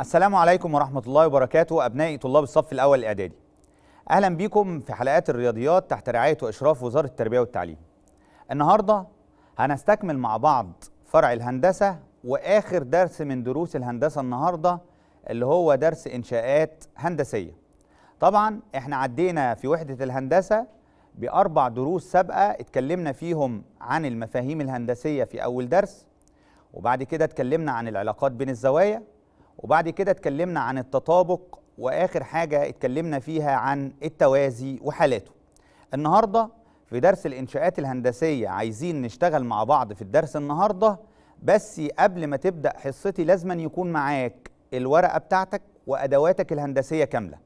السلام عليكم ورحمة الله وبركاته أبنائي طلاب الصف الأول الإعدادي أهلا بيكم في حلقات الرياضيات تحت رعاية وإشراف وزارة التربية والتعليم النهاردة هنستكمل مع بعض فرع الهندسة واخر درس من دروس الهندسه النهارده اللي هو درس انشاءات هندسيه طبعا احنا عدينا في وحده الهندسه باربع دروس سابقه اتكلمنا فيهم عن المفاهيم الهندسيه في اول درس وبعد كده اتكلمنا عن العلاقات بين الزوايا وبعد كده اتكلمنا عن التطابق واخر حاجه اتكلمنا فيها عن التوازي وحالاته النهارده في درس الانشاءات الهندسيه عايزين نشتغل مع بعض في الدرس النهارده بس قبل ما تبدا حصتي لازما يكون معاك الورقه بتاعتك وادواتك الهندسيه كامله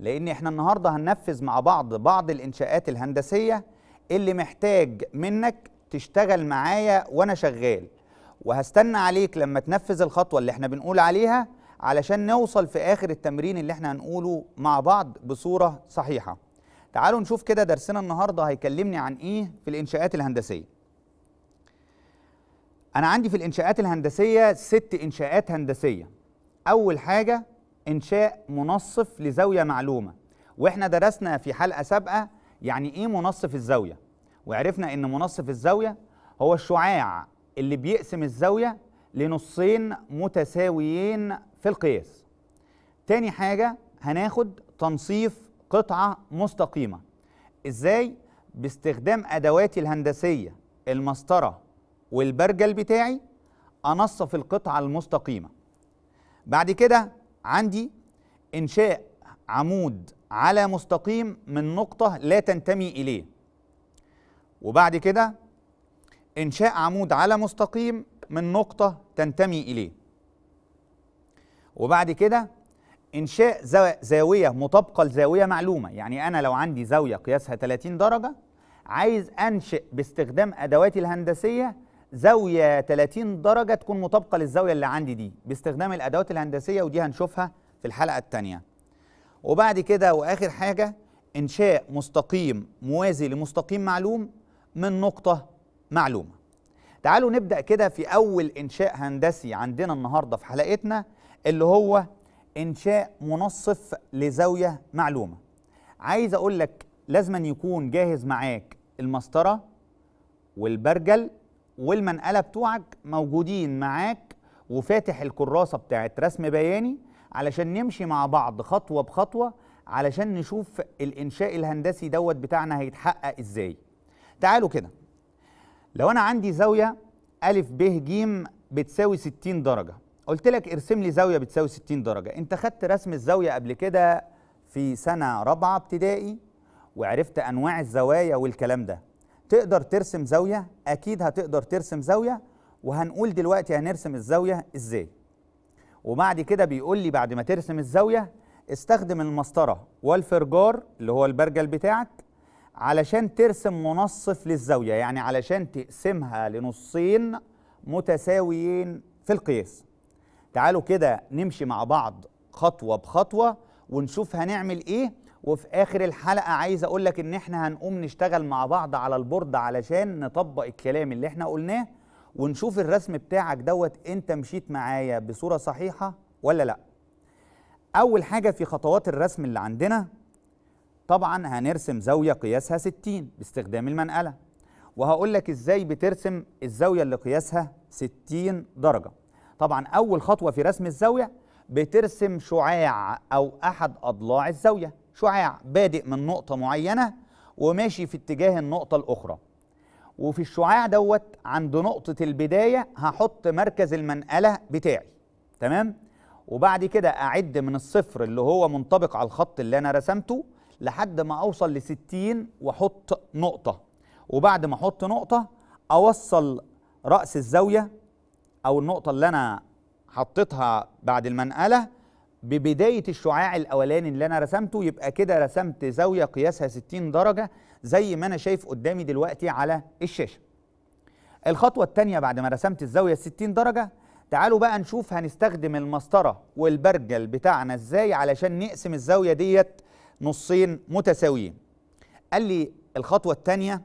لان احنا النهارده هننفذ مع بعض بعض الانشاءات الهندسيه اللي محتاج منك تشتغل معايا وانا شغال وهستنى عليك لما تنفذ الخطوه اللي احنا بنقول عليها علشان نوصل في اخر التمرين اللي احنا هنقوله مع بعض بصوره صحيحه تعالوا نشوف كده درسنا النهارده هيكلمني عن ايه في الانشاءات الهندسيه انا عندي في الانشاءات الهندسيه ست انشاءات هندسيه اول حاجه انشاء منصف لزاويه معلومه واحنا درسنا في حلقه سابقه يعني ايه منصف الزاويه وعرفنا ان منصف الزاويه هو الشعاع اللي بيقسم الزاويه لنصين متساويين في القياس تاني حاجه هناخد تنصيف قطعه مستقيمه ازاي باستخدام ادواتي الهندسيه المسطره والبرجل بتاعي انصف القطعه المستقيمه بعد كده عندي انشاء عمود على مستقيم من نقطه لا تنتمي اليه وبعد كده انشاء عمود على مستقيم من نقطه تنتمي اليه وبعد كده انشاء زاويه مطابقه لزاويه معلومه يعني انا لو عندي زاويه قياسها 30 درجه عايز انشئ باستخدام ادواتي الهندسيه زاويه 30 درجه تكون مطابقه للزاويه اللي عندي دي باستخدام الادوات الهندسيه ودي هنشوفها في الحلقه الثانيه وبعد كده واخر حاجه انشاء مستقيم موازي لمستقيم معلوم من نقطه معلومه تعالوا نبدا كده في اول انشاء هندسي عندنا النهارده في حلقتنا اللي هو انشاء منصف لزاويه معلومه عايز اقول لك لازم يكون جاهز معاك المسطره والبرجل والمنقله بتوعك موجودين معاك وفاتح الكراسه بتاعت رسم بياني علشان نمشي مع بعض خطوه بخطوه علشان نشوف الانشاء الهندسي دوت بتاعنا هيتحقق ازاي تعالوا كده لو انا عندي زاويه ا ب ج بتساوي 60 درجه قلت لك ارسم لي زاويه بتساوي 60 درجه انت خدت رسم الزاويه قبل كده في سنه رابعه ابتدائي وعرفت انواع الزوايا والكلام ده تقدر ترسم زاوية أكيد هتقدر ترسم زاوية وهنقول دلوقتي هنرسم الزاوية إزاي وبعد كده بيقول لي بعد ما ترسم الزاوية استخدم المسطرة والفرجار اللي هو البرجل بتاعك علشان ترسم منصف للزاوية يعني علشان تقسمها لنصين متساويين في القياس تعالوا كده نمشي مع بعض خطوة بخطوة ونشوف هنعمل إيه وفي اخر الحلقه عايز اقول لك ان احنا هنقوم نشتغل مع بعض على البورد علشان نطبق الكلام اللي احنا قلناه ونشوف الرسم بتاعك دوت انت مشيت معايا بصوره صحيحه ولا لا اول حاجه في خطوات الرسم اللي عندنا طبعا هنرسم زاويه قياسها 60 باستخدام المنقله وهقول لك ازاي بترسم الزاويه اللي قياسها 60 درجه طبعا اول خطوه في رسم الزاويه بترسم شعاع او احد اضلاع الزاويه شعاع بادئ من نقطة معينة وماشي في اتجاه النقطة الأخرى وفي الشعاع دوت عند نقطة البداية هحط مركز المنقلة بتاعي تمام وبعد كده أعد من الصفر اللي هو منطبق على الخط اللي أنا رسمته لحد ما أوصل لستين وأحط نقطة وبعد ما أحط نقطة أوصل رأس الزاوية أو النقطة اللي أنا حطيتها بعد المنقلة ببداية الشعاع الأولاني اللي أنا رسمته يبقى كده رسمت زاوية قياسها 60 درجة زي ما أنا شايف قدامي دلوقتي على الشاشة الخطوة الثانية بعد ما رسمت الزاوية 60 درجة تعالوا بقى نشوف هنستخدم المسطرة والبرجل بتاعنا ازاي علشان نقسم الزاوية ديت نصين متساويين قال لي الخطوة الثانية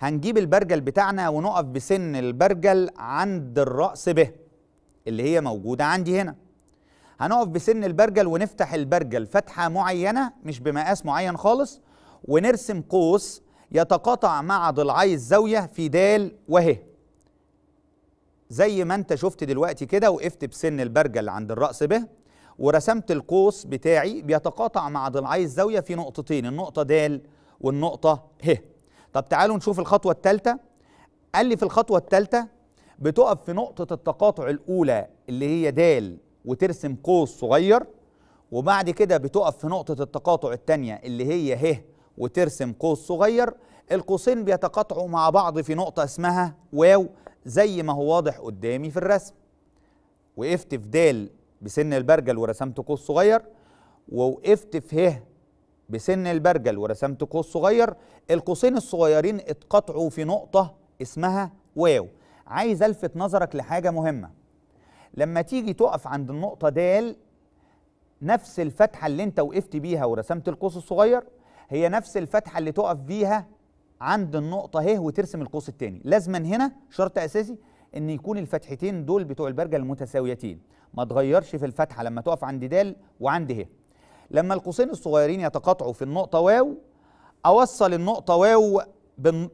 هنجيب البرجل بتاعنا ونقف بسن البرجل عند الرأس به اللي هي موجودة عندي هنا هنقف بسن البرجل ونفتح البرجل فتحة معينة مش بمقاس معين خالص ونرسم قوس يتقاطع مع ضلعي الزاوية في د وه زي ما انت شفت دلوقتي كده وقفت بسن البرجل عند الرأس به ورسمت القوس بتاعي بيتقاطع مع ضلعي الزاوية في نقطتين النقطة د والنقطة ه طب تعالوا نشوف الخطوة الثالثة قال لي في الخطوة الثالثة بتقف في نقطة التقاطع الأولى اللي هي د وترسم قوس صغير وبعد كده بتقف في نقطة التقاطع التانية اللي هي ه وترسم قوس صغير القوسين بيتقاطعوا مع بعض في نقطة اسمها واو زي ما هو واضح قدامي في الرسم وقفت في د بسن البرجل ورسمت قوس صغير ووقفت في ه بسن البرجل ورسمت قوس صغير القوسين الصغيرين اتقطعوا في نقطة اسمها واو عايز الفت نظرك لحاجة مهمة لما تيجي تقف عند النقطة د نفس الفتحة اللي انت وقفت بيها ورسمت القوس الصغير هي نفس الفتحة اللي تقف بيها عند النقطة ه وترسم القوس التاني لازما هنا شرط أساسي ان يكون الفتحتين دول بتوع البرجة المتساويتين ما تغيرش في الفتحة لما تقف عند د وعند ه لما القوسين الصغيرين يتقاطعوا في النقطة واو أوصل النقطة واو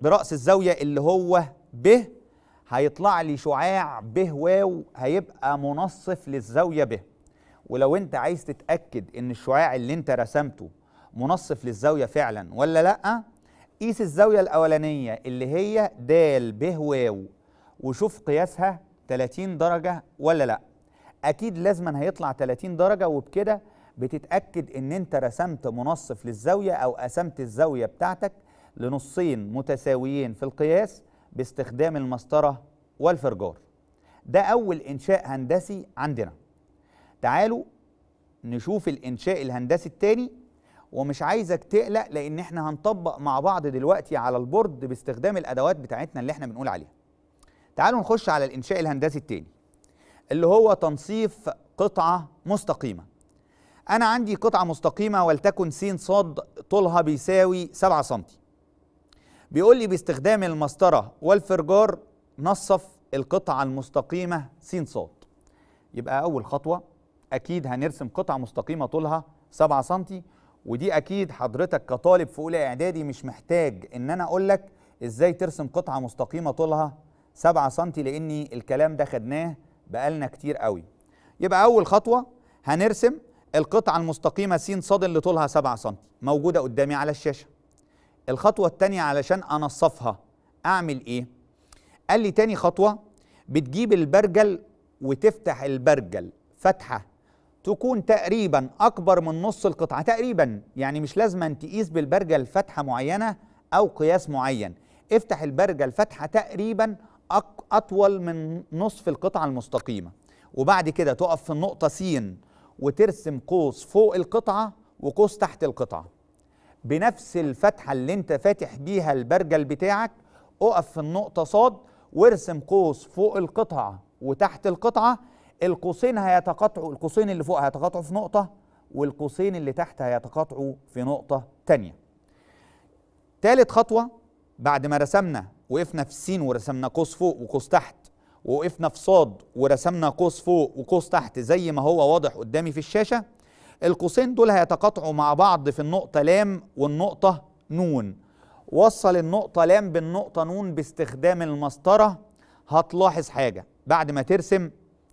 برأس الزاوية اللي هو ب هيطلع لي شعاع ب واو هيبقى منصف للزاويه ب ولو انت عايز تتاكد ان الشعاع اللي انت رسمته منصف للزاويه فعلا ولا لا قيس الزاويه الاولانيه اللي هي د ب واو وشوف قياسها 30 درجه ولا لا اكيد لازما هيطلع 30 درجه وبكده بتتاكد ان انت رسمت منصف للزاويه او قسمت الزاويه بتاعتك لنصين متساويين في القياس باستخدام المسطرة والفرجار ده أول إنشاء هندسي عندنا تعالوا نشوف الإنشاء الهندسي التاني ومش عايزك تقلق لأن احنا هنطبق مع بعض دلوقتي على البورد باستخدام الأدوات بتاعتنا اللي احنا بنقول عليها تعالوا نخش على الإنشاء الهندسي التاني اللي هو تنصيف قطعة مستقيمة أنا عندي قطعة مستقيمة ولتكن س ص طولها بيساوي 7 سم بيقول لي باستخدام المسطرة والفرجار نصف القطعة المستقيمة س ص يبقى أول خطوة أكيد هنرسم قطعة مستقيمة طولها 7 سم ودي أكيد حضرتك كطالب في أولى إعدادي مش محتاج إن أنا أقول لك إزاي ترسم قطعة مستقيمة طولها 7 سم لأن الكلام ده خدناه بقالنا كتير قوي يبقى أول خطوة هنرسم القطعة المستقيمة س ص اللي طولها 7 سم موجودة قدامي على الشاشة الخطوة التانية علشان أنصفها أعمل إيه؟ قال لي تاني خطوة بتجيب البرجل وتفتح البرجل فتحة تكون تقريبا أكبر من نص القطعة تقريبا يعني مش لازم تقيس بالبرجل فتحة معينة أو قياس معين افتح البرجل فتحة تقريبا أطول من نصف القطعة المستقيمة وبعد كده تقف في النقطة س وترسم قوس فوق القطعة وقوس تحت القطعة بنفس الفتحة اللي انت فاتح بيها البرجل بتاعك اقف في النقطة صاد وارسم قوس فوق القطعة وتحت القطعة القوسين هيتقاطعوا القوسين اللي فوق هيتقاطعوا في نقطة والقوسين اللي تحت هيتقاطعوا في نقطة تانية تالت خطوة بعد ما رسمنا وقفنا في سين ورسمنا قوس فوق وقوس تحت ووقفنا في صاد ورسمنا قوس فوق وقوس تحت زي ما هو واضح قدامي في الشاشة القوسين دول هيتقاطعوا مع بعض في النقطة لام والنقطة نون وصل النقطة لام بالنقطة نون باستخدام المسطرة هتلاحظ حاجة بعد ما ترسم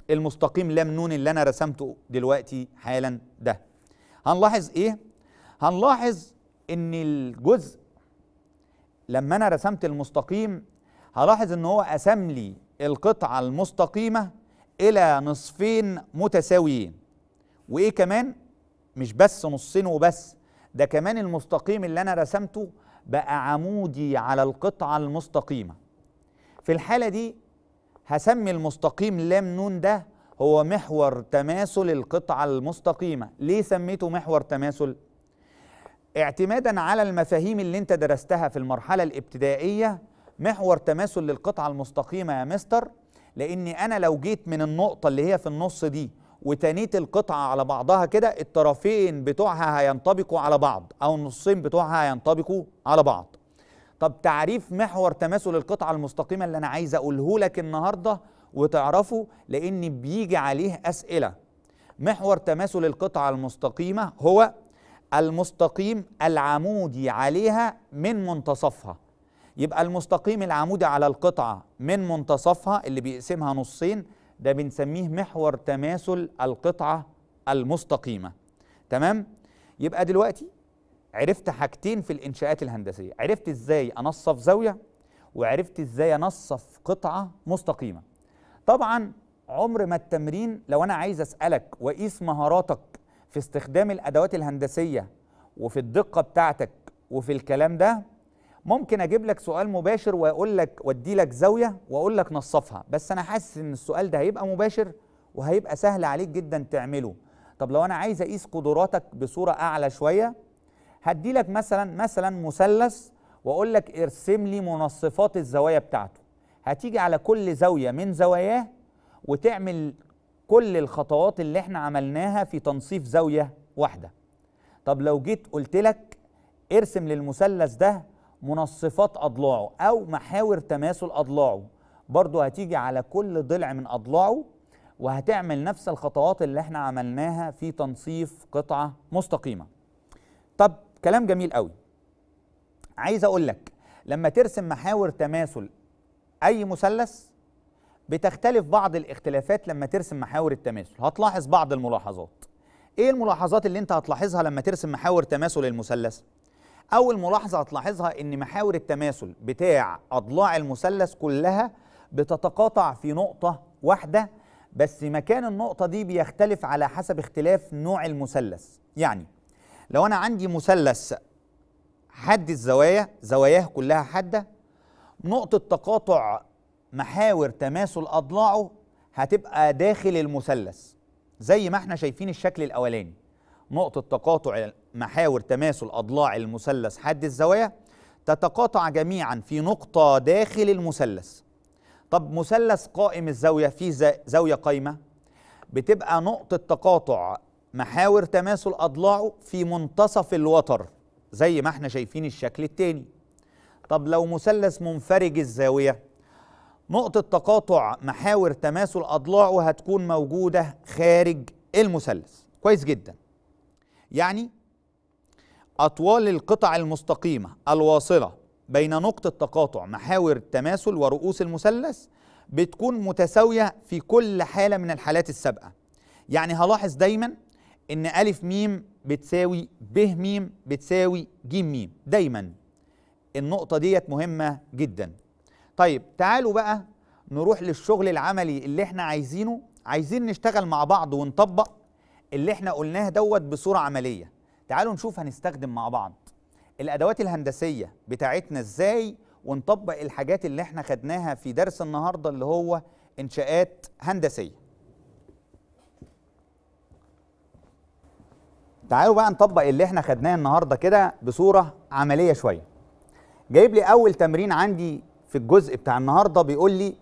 المستقيم لام نون اللي أنا رسمته دلوقتي حالا ده هنلاحظ إيه؟ هنلاحظ إن الجزء لما أنا رسمت المستقيم هلاحظ إن هو قسم لي القطعة المستقيمة إلى نصفين متساويين وإيه كمان؟ مش بس نصين وبس ده كمان المستقيم اللي انا رسمته بقى عمودي على القطعة المستقيمة في الحالة دي هسمي المستقيم لام نون ده هو محور تماثل القطعة المستقيمة ليه سميته محور تماثل؟ اعتمادا على المفاهيم اللي انت درستها في المرحلة الابتدائية محور تماثل للقطعة المستقيمة يا مستر لأني أنا لو جيت من النقطة اللي هي في النص دي وتانيت القطعة على بعضها كده الطرفين بتوعها هينطبقوا على بعض أو النصين بتوعها هينطبقوا على بعض طب تعريف محور تماثل القطعة المستقيمة اللي أنا عايز أقوله لك النهاردة وتعرفه لأن بيجي عليه أسئلة محور تماثل القطعة المستقيمة هو المستقيم العمودي عليها من منتصفها يبقى المستقيم العمودي على القطعة من منتصفها اللي بيقسمها نصين ده بنسميه محور تماثل القطعة المستقيمة تمام يبقى دلوقتي عرفت حاجتين في الإنشاءات الهندسية عرفت إزاي أنصف زاوية وعرفت إزاي أنصف قطعة مستقيمة طبعا عمر ما التمرين لو أنا عايز أسألك وقيس مهاراتك في استخدام الأدوات الهندسية وفي الدقة بتاعتك وفي الكلام ده ممكن اجيب لك سؤال مباشر واقول لك وادي لك زاويه واقول لك نصفها بس انا حاسس ان السؤال ده هيبقى مباشر وهيبقى سهل عليك جدا تعمله طب لو انا عايز اقيس قدراتك بصوره اعلى شويه هدي لك مثلا مثلا مثلث واقول لك ارسم لي منصفات الزوايا بتاعته هتيجي على كل زاويه من زواياه وتعمل كل الخطوات اللي احنا عملناها في تنصيف زاويه واحده طب لو جيت قلت لك ارسم للمثلث ده منصفات اضلاعه او محاور تماثل اضلاعه برضو هتيجي على كل ضلع من اضلاعه وهتعمل نفس الخطوات اللي احنا عملناها في تنصيف قطعه مستقيمه طب كلام جميل قوي عايز اقول لك لما ترسم محاور تماثل اي مثلث بتختلف بعض الاختلافات لما ترسم محاور التماثل هتلاحظ بعض الملاحظات ايه الملاحظات اللي انت هتلاحظها لما ترسم محاور تماثل المثلث اول ملاحظه هتلاحظها ان محاور التماثل بتاع اضلاع المثلث كلها بتتقاطع في نقطه واحده بس مكان النقطه دي بيختلف على حسب اختلاف نوع المثلث يعني لو انا عندي مثلث حد الزوايا زواياه كلها حاده نقطه تقاطع محاور تماثل اضلاعه هتبقى داخل المثلث زي ما احنا شايفين الشكل الاولاني نقطه تقاطع محاور تماثل أضلاع المثلث حاد الزوايا تتقاطع جميعا في نقطة داخل المثلث طب مثلث قائم الزاوية فيه زاوية قايمة بتبقى نقطة تقاطع محاور تماثل أضلاعه في منتصف الوتر زي ما احنا شايفين الشكل التاني طب لو مثلث منفرج الزاوية نقطة تقاطع محاور تماثل أضلاعه هتكون موجودة خارج المثلث كويس جدا يعني أطوال القطع المستقيمة الواصلة بين نقطة تقاطع محاور التماثل ورؤوس المثلث بتكون متساوية في كل حالة من الحالات السابقة يعني هلاحظ دايما ان ألف ميم بتساوي ب ميم بتساوي ج ميم دايما النقطة ديت مهمة جدا طيب تعالوا بقى نروح للشغل العملي اللي احنا عايزينه عايزين نشتغل مع بعض ونطبق اللي احنا قلناه دوت بصورة عملية تعالوا نشوف هنستخدم مع بعض الادوات الهندسيه بتاعتنا ازاي ونطبق الحاجات اللي احنا خدناها في درس النهارده اللي هو انشاءات هندسيه تعالوا بقى نطبق اللي احنا خدناه النهارده كده بصوره عمليه شويه جايب لي اول تمرين عندي في الجزء بتاع النهارده بيقول لي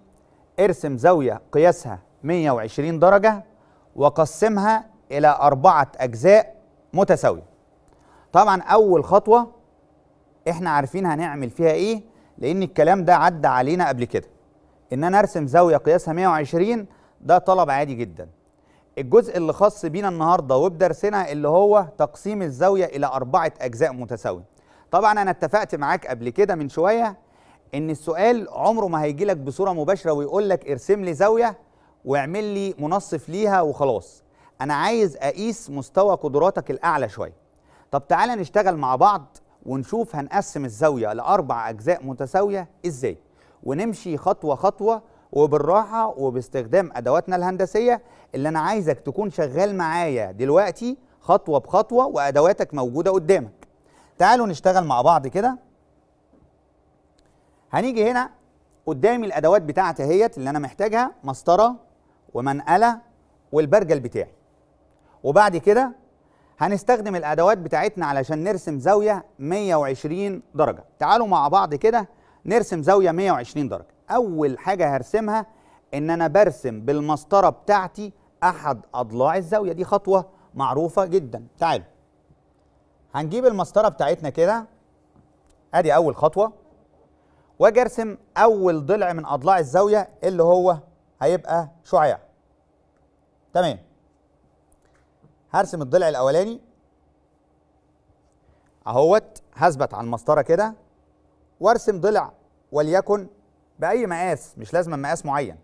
ارسم زاويه قياسها 120 درجه وقسمها الى اربعه اجزاء متساويه طبعا اول خطوه احنا عارفين هنعمل فيها ايه لان الكلام ده عدى علينا قبل كده ان انا ارسم زاويه قياسها 120 ده طلب عادي جدا الجزء اللي خاص بينا النهارده وبدرسنا اللي هو تقسيم الزاويه الى اربعه اجزاء متساويه طبعا انا اتفقت معاك قبل كده من شويه ان السؤال عمره ما هيجي لك بصوره مباشره ويقول لك ارسم لي زاويه واعمل لي منصف ليها وخلاص انا عايز اقيس مستوى قدراتك الاعلى شويه طب تعالى نشتغل مع بعض ونشوف هنقسم الزاوية لأربع أجزاء متساوية إزاي ونمشي خطوة خطوة وبالراحة وباستخدام أدواتنا الهندسية اللي أنا عايزك تكون شغال معايا دلوقتي خطوة بخطوة وأدواتك موجودة قدامك تعالوا نشتغل مع بعض كده هنيجي هنا قدامي الأدوات بتاعتي اهيت اللي أنا محتاجها مسطرة ومنقلة والبرجل بتاعي وبعد كده هنستخدم الادوات بتاعتنا علشان نرسم زاويه 120 درجه تعالوا مع بعض كده نرسم زاويه 120 درجه اول حاجه هرسمها ان انا برسم بالمسطره بتاعتي احد اضلاع الزاويه دي خطوه معروفه جدا تعالوا هنجيب المسطره بتاعتنا كده ادي اول خطوه واجي ارسم اول ضلع من اضلاع الزاويه اللي هو هيبقى شعاع تمام هرسم الضلع الاولاني اهوت هثبت على المسطره كده وارسم ضلع وليكن باي مقاس مش لازم مقاس معين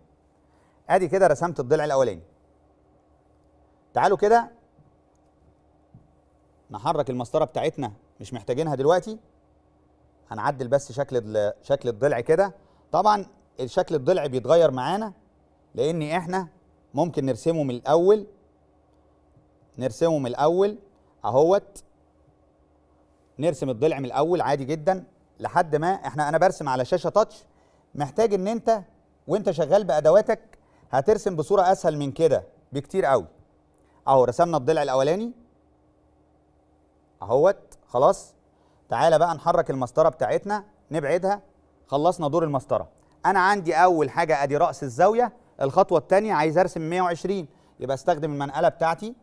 ادي كده رسمت الضلع الاولاني تعالوا كده نحرك المسطره بتاعتنا مش محتاجينها دلوقتي هنعدل بس شكل شكل الضلع كده طبعا الشكل الضلع بيتغير معانا لان احنا ممكن نرسمه من الاول نرسمهم الاول اهوت نرسم الضلع من الاول عادي جدا لحد ما احنا انا برسم على شاشه تاتش محتاج ان انت وانت شغال بادواتك هترسم بصوره اسهل من كده بكتير قوي اهو رسمنا الضلع الاولاني اهوت خلاص تعالى بقى نحرك المسطره بتاعتنا نبعدها خلصنا دور المسطره انا عندي اول حاجه ادي راس الزاويه الخطوه الثانيه عايز ارسم 120 يبقى استخدم المنقله بتاعتي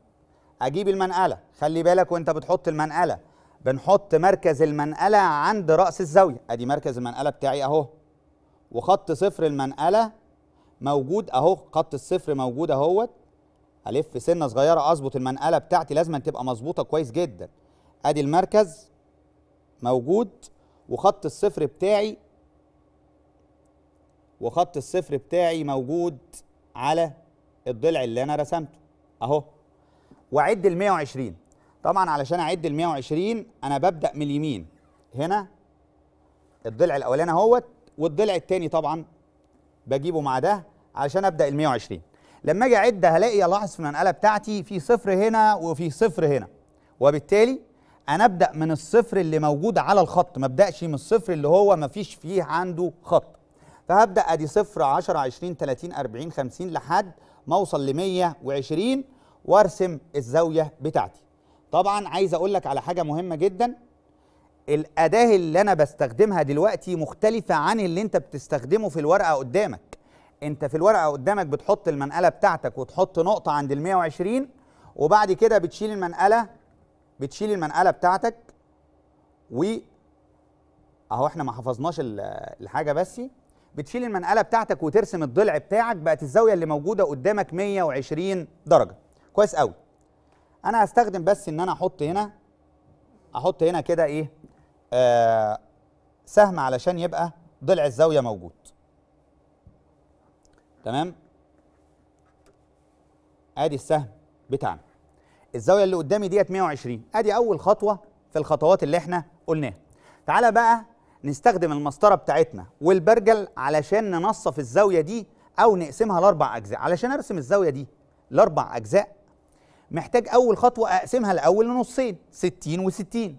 اجيب المنقله خلي بالك وانت بتحط المنقله بنحط مركز المنقله عند راس الزاويه ادي مركز المنقله بتاعي اهو وخط صفر المنقله موجود اهو خط الصفر موجود اهوت الف سنه صغيره اظبط المنقله بتاعتي لازم تبقى مظبوطه كويس جدا ادي المركز موجود وخط الصفر بتاعي وخط الصفر بتاعي موجود على الضلع اللي انا رسمته اهو واعد ال 120 طبعا علشان اعد ال 120 انا ببدا من اليمين هنا الضلع الاولاني اهوت والضلع الثاني طبعا بجيبه مع ده علشان ابدا ال 120 لما اجي اعد هلاقي الاحظ في المنقله بتاعتي في صفر هنا وفي صفر هنا وبالتالي انا ابدا من الصفر اللي موجود على الخط ما ابداش من الصفر اللي هو ما فيش فيه عنده خط فهبدا ادي صفر 10 20 30 40 50 لحد ما اوصل ل 120 وارسم الزاويه بتاعتي طبعا عايز اقول لك على حاجه مهمه جدا الاداه اللي انا بستخدمها دلوقتي مختلفه عن اللي انت بتستخدمه في الورقه قدامك انت في الورقه قدامك بتحط المنقله بتاعتك وتحط نقطه عند ال 120 وبعد كده بتشيل المنقله بتشيل المنقله بتاعتك و اهو احنا ما حفظناش الحاجه بس بتشيل المنقله بتاعتك وترسم الضلع بتاعك بقت الزاويه اللي موجوده قدامك 120 درجه كويس قوي انا هستخدم بس ان انا احط هنا احط هنا كده ايه آه سهم علشان يبقى ضلع الزاويه موجود تمام ادي السهم بتاعنا الزاويه اللي قدامي ديت 120 ادي اول خطوه في الخطوات اللي احنا قلناها تعالى بقى نستخدم المسطره بتاعتنا والبرجل علشان ننصف الزاويه دي او نقسمها لاربع اجزاء علشان ارسم الزاويه دي لاربع اجزاء محتاج اول خطوه اقسمها الاول لنصين 60 و60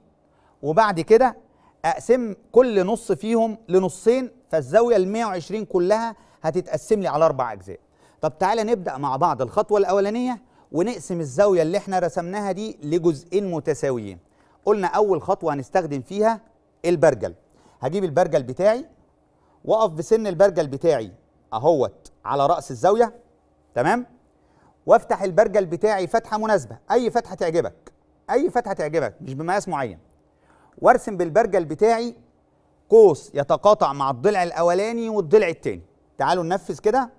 وبعد كده اقسم كل نص فيهم لنصين فالزاويه ال 120 كلها هتتقسم لي على اربع اجزاء طب تعالى نبدا مع بعض الخطوه الاولانيه ونقسم الزاويه اللي احنا رسمناها دي لجزئين متساويين قلنا اول خطوه هنستخدم فيها البرجل هجيب البرجل بتاعي واقف بسن البرجل بتاعي اهوت على راس الزاويه تمام وافتح البرجل بتاعي فتحه مناسبه اي فتحه تعجبك اي فتحه تعجبك مش بمقاس معين وارسم بالبرجل بتاعي قوس يتقاطع مع الضلع الاولاني والضلع الثاني تعالوا ننفذ كده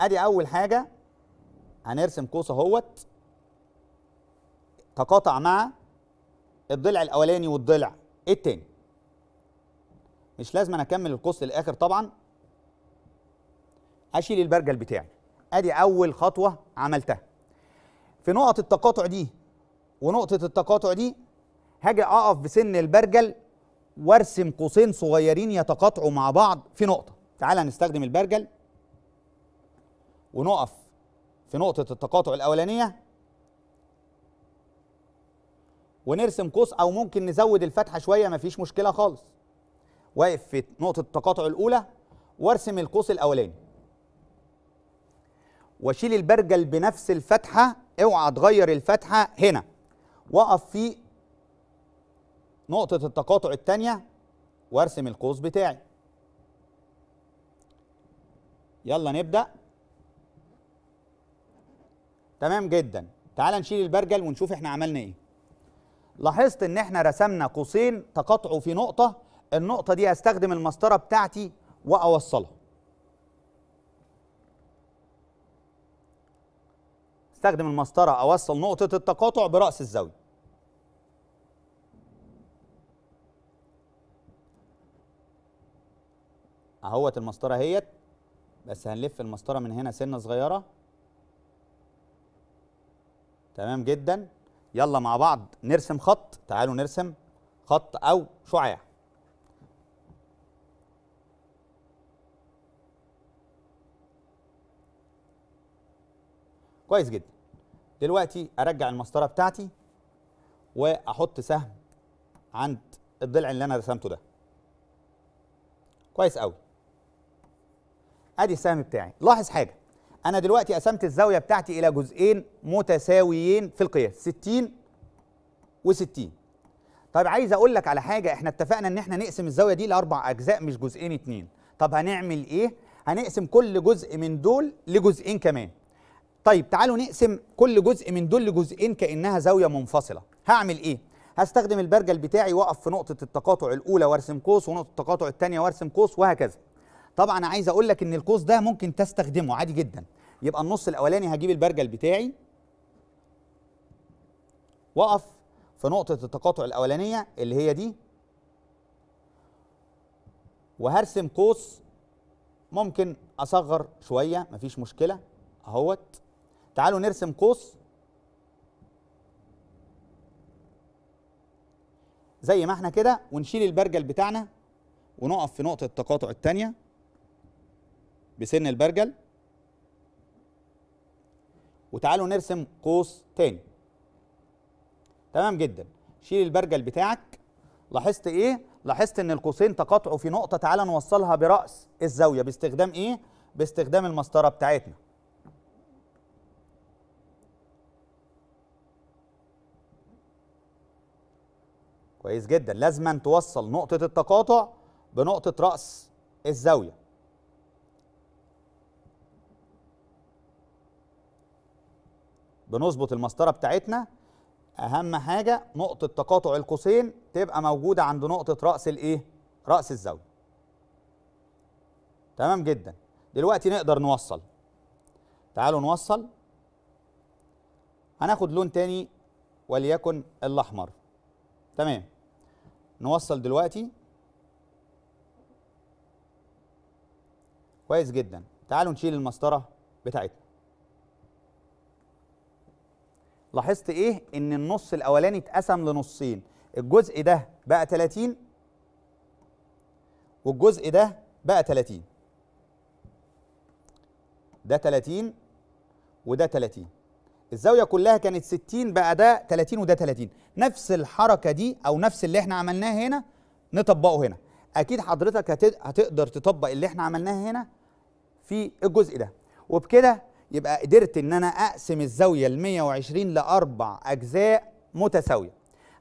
ادي اول حاجه هنرسم قوس اهوت تقاطع مع الضلع الاولاني والضلع الثاني مش لازم انا اكمل القوس للاخر طبعا اشيل البرجل بتاعي ادي اول خطوه عملتها في نقط التقاطع دي ونقطه التقاطع دي هاجي اقف بسن البرجل وارسم قوسين صغيرين يتقاطعوا مع بعض في نقطه تعال نستخدم البرجل ونقف في نقطه التقاطع الاولانيه ونرسم قوس او ممكن نزود الفتحه شويه مفيش مشكله خالص واقف في نقطه التقاطع الاولى وارسم القوس الاولاني واشيل البرجل بنفس الفتحه اوعى تغير الفتحه هنا واقف في نقطه التقاطع الثانيه وارسم القوس بتاعي يلا نبدا تمام جدا تعال نشيل البرجل ونشوف احنا عملنا ايه لاحظت ان احنا رسمنا قوسين تقاطعوا في نقطه النقطة دي هستخدم المسطرة بتاعتي وأوصلها استخدم المسطرة أوصل نقطة التقاطع برأس الزاوية أهوت المسطرة اهيت بس هنلف المسطرة من هنا سنة صغيرة تمام جدا يلا مع بعض نرسم خط تعالوا نرسم خط أو شعاع كويس جدا دلوقتي ارجع المسطره بتاعتي واحط سهم عند الضلع اللي انا رسمته ده كويس قوي ادي السهم بتاعي لاحظ حاجه انا دلوقتي قسمت الزاويه بتاعتي الى جزئين متساويين في القياس 60 و60 طيب عايز اقول لك على حاجه احنا اتفقنا ان احنا نقسم الزاويه دي لاربع اجزاء مش جزئين اتنين طب هنعمل ايه هنقسم كل جزء من دول لجزئين كمان طيب تعالوا نقسم كل جزء من دول لجزئين كانها زاويه منفصله هعمل ايه هستخدم البرجل بتاعي واقف في نقطه التقاطع الاولى وارسم قوس ونقطه التقاطع الثانيه وارسم قوس وهكذا طبعا عايز اقول لك ان القوس ده ممكن تستخدمه عادي جدا يبقى النص الاولاني هجيب البرجل بتاعي واقف في نقطه التقاطع الاولانيه اللي هي دي وهرسم قوس ممكن اصغر شويه مفيش مشكله اهوت تعالوا نرسم قوس زي ما احنا كده ونشيل البرجل بتاعنا ونقف في نقطة التقاطع التانية بسن البرجل وتعالوا نرسم قوس تاني تمام جدا شيل البرجل بتاعك لاحظت ايه لاحظت ان القوسين تقاطعوا في نقطة تعالى نوصلها برأس الزاوية باستخدام ايه باستخدام المسطرة بتاعتنا كويس جدا لازما توصل نقطة التقاطع بنقطة رأس الزاوية بنظبط المسطرة بتاعتنا أهم حاجة نقطة تقاطع القوسين تبقى موجودة عند نقطة رأس الإيه؟ رأس الزاوية تمام جدا دلوقتي نقدر نوصل تعالوا نوصل هناخد لون تاني وليكن الأحمر تمام نوصل دلوقتي كويس جدا تعالوا نشيل المسطره بتاعتنا لاحظت ايه ان النص الاولاني اتقسم لنصين الجزء ده بقى 30 والجزء ده بقى 30 ده 30 وده 30 الزاويه كلها كانت 60 بقى ده 30 وده 30 نفس الحركه دي او نفس اللي احنا عملناه هنا نطبقه هنا اكيد حضرتك هتقدر تطبق اللي احنا عملناه هنا في الجزء ده وبكده يبقى قدرت ان انا اقسم الزاويه ال 120 لاربع اجزاء متساويه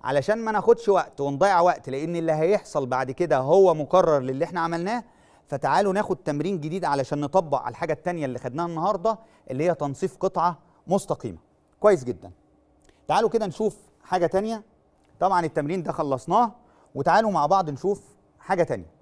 علشان ما ناخدش وقت ونضيع وقت لان اللي هيحصل بعد كده هو مكرر للي احنا عملناه فتعالوا ناخد تمرين جديد علشان نطبق على الحاجه الثانيه اللي خدناها النهارده اللي هي تنصيف قطعه مستقيمه كويس جدا تعالوا كده نشوف حاجه تانية طبعا التمرين ده خلصناه وتعالوا مع بعض نشوف حاجه تانية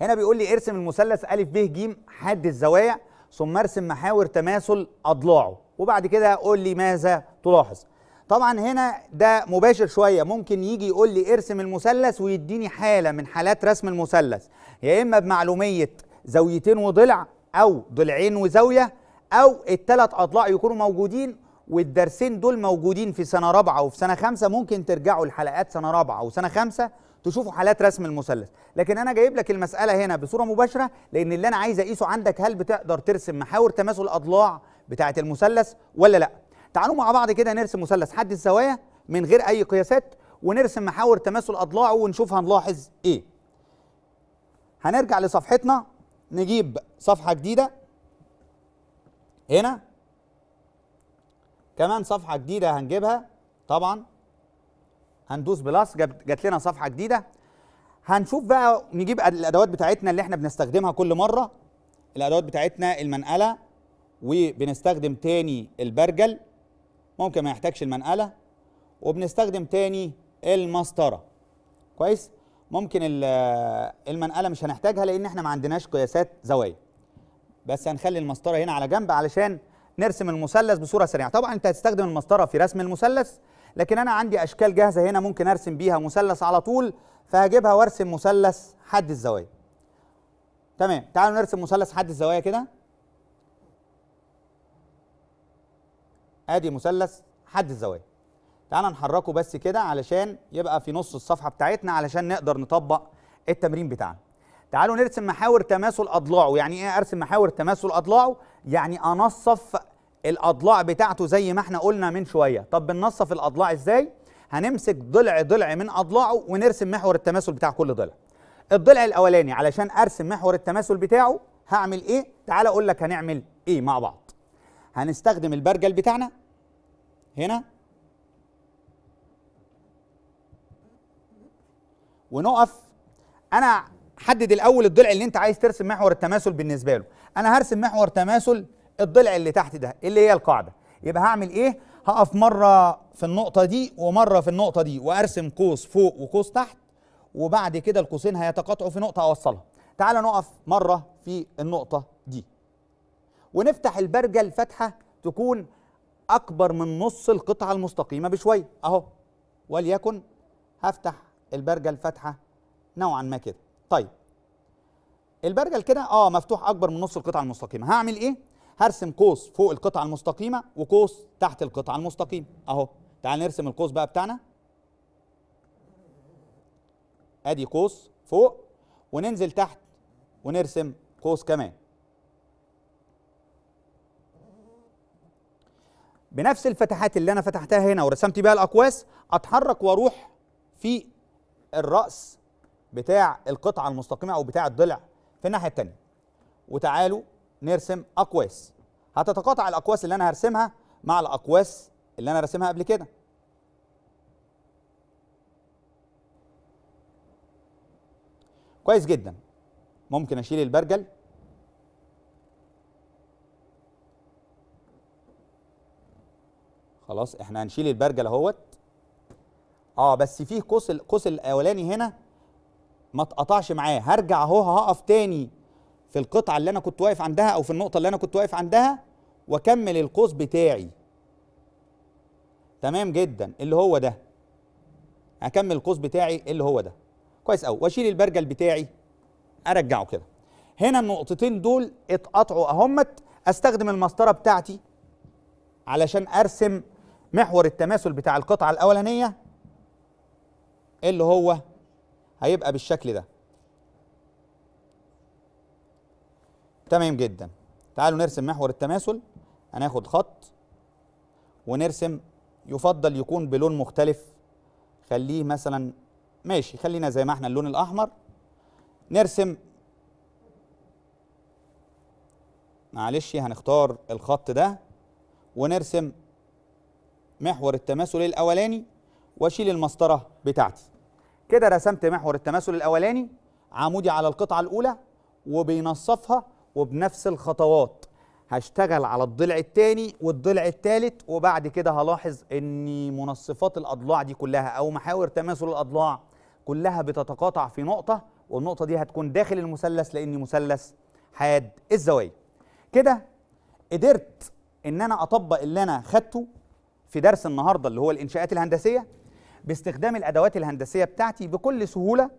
هنا بيقول لي ارسم المثلث ا ب ج حد الزوايا ثم ارسم محاور تماثل اضلاعه وبعد كده قول لي ماذا تلاحظ طبعا هنا ده مباشر شويه ممكن يجي يقول لي ارسم المثلث ويديني حاله من حالات رسم المثلث يا اما بمعلوميه زاويتين وضلع او ضلعين وزاويه او التلات اضلاع يكونوا موجودين والدرسين دول موجودين في سنه رابعه وفي سنه خمسه ممكن ترجعوا لحلقات سنه رابعه وسنه خمسه تشوفوا حالات رسم المثلث لكن انا جايب لك المساله هنا بصوره مباشره لان اللي انا عايز اقيسه عندك هل بتقدر ترسم محاور تماثل اضلاع بتاعه المثلث ولا لا تعالوا مع بعض كده نرسم مثلث حد الزوايا من غير اي قياسات ونرسم محاور تماثل اضلاعه ونشوف هنلاحظ ايه هنرجع لصفحتنا نجيب صفحه جديده هنا كمان صفحه جديده هنجيبها طبعا هندوس بلس جات لنا صفحه جديده هنشوف بقى نجيب الادوات بتاعتنا اللي احنا بنستخدمها كل مره الادوات بتاعتنا المنقله وبنستخدم تاني البرجل ممكن ما يحتاجش المنقله وبنستخدم تاني المسطره كويس ممكن المنقله مش هنحتاجها لان احنا ما عندناش قياسات زوايا بس هنخلي المسطره هنا على جنب علشان نرسم المثلث بصوره سريعه طبعا انت هتستخدم المسطره في رسم المثلث لكن انا عندي اشكال جاهزه هنا ممكن ارسم بيها مثلث على طول فهجيبها وارسم مثلث حد الزوايا تمام تعالوا نرسم مثلث حد الزوايا كده ادي مثلث حد الزوايا تعالى نحركه بس كده علشان يبقى في نص الصفحه بتاعتنا علشان نقدر نطبق التمرين بتاعنا تعالوا نرسم محاور تماثل اضلاعه يعني ايه ارسم محاور تماثل اضلاعه يعني انصف الاضلاع بتاعته زي ما احنا قلنا من شويه طب بننصف الاضلاع ازاي هنمسك ضلع ضلع من اضلاعه ونرسم محور التماثل بتاع كل ضلع الضلع الاولاني علشان ارسم محور التماثل بتاعه هعمل ايه تعال اقول لك هنعمل ايه مع بعض هنستخدم البرجل بتاعنا هنا ونقف انا حدد الاول الضلع اللي انت عايز ترسم محور التماثل بالنسبه له انا هرسم محور تماثل الضلع اللي تحت ده اللي هي القاعده يبقى هعمل ايه هقف مره في النقطه دي ومره في النقطه دي وارسم قوس فوق وقوس تحت وبعد كده القوسين هيتقاطعوا في نقطه اوصلها تعال نقف مره في النقطه دي ونفتح البرجه الفتحه تكون اكبر من نص القطعه المستقيمه بشويه اهو وليكن هفتح البرجه الفتحه نوعا ما كده طيب البرجل كده اه مفتوح اكبر من نص القطعه المستقيمه هعمل ايه هرسم قوس فوق القطعه المستقيمه وقوس تحت القطعه المستقيمه اهو تعال نرسم القوس بقى بتاعنا ادي قوس فوق وننزل تحت ونرسم قوس كمان بنفس الفتحات اللي انا فتحتها هنا ورسمت بيها الاقواس اتحرك واروح في الراس بتاع القطعه المستقيمه او بتاع الضلع في الناحيه الثانيه وتعالوا نرسم اقواس هتتقاطع الاقواس اللي انا هرسمها مع الاقواس اللي انا راسمها قبل كده كويس جدا ممكن اشيل البرجل خلاص احنا هنشيل البرجل اهوت اه بس فيه قوس القوس الاولاني هنا ما اتقطعش معاه هرجع اهو هقف تاني في القطعه اللي انا كنت واقف عندها او في النقطه اللي انا كنت واقف عندها واكمل القوس بتاعي تمام جدا اللي هو ده هكمل القوس بتاعي اللي هو ده كويس قوي واشيل البرجل بتاعي ارجعه كده هنا النقطتين دول اتقطعوا اهمت استخدم المسطره بتاعتي علشان ارسم محور التماثل بتاع القطعه الاولانيه اللي هو هيبقى بالشكل ده تمام جدا تعالوا نرسم محور التماثل هناخد خط ونرسم يفضل يكون بلون مختلف خليه مثلا ماشي خلينا زي ما احنا اللون الاحمر نرسم معلش هنختار الخط ده ونرسم محور التماثل الاولاني واشيل المسطره بتاعتي كده رسمت محور التماثل الاولاني عمودي على القطعه الاولى وبينصفها وبنفس الخطوات هشتغل على الضلع الثاني والضلع الثالث وبعد كده هلاحظ ان منصفات الاضلاع دي كلها او محاور تماثل الاضلاع كلها بتتقاطع في نقطه والنقطه دي هتكون داخل المثلث لان مثلث حاد الزوايا كده قدرت ان انا اطبق اللي انا خدته في درس النهارده اللي هو الانشاءات الهندسيه باستخدام الادوات الهندسيه بتاعتي بكل سهوله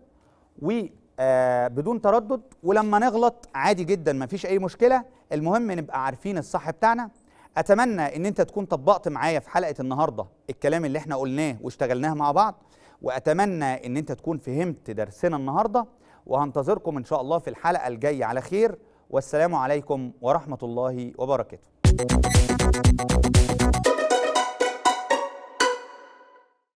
وبدون آه، تردد ولما نغلط عادي جدا مفيش اي مشكله المهم نبقى عارفين الصح بتاعنا اتمنى ان انت تكون طبقت معايا في حلقه النهارده الكلام اللي احنا قلناه واشتغلناه مع بعض واتمنى ان انت تكون فهمت درسنا النهارده وهنتظركم ان شاء الله في الحلقه الجايه على خير والسلام عليكم ورحمه الله وبركاته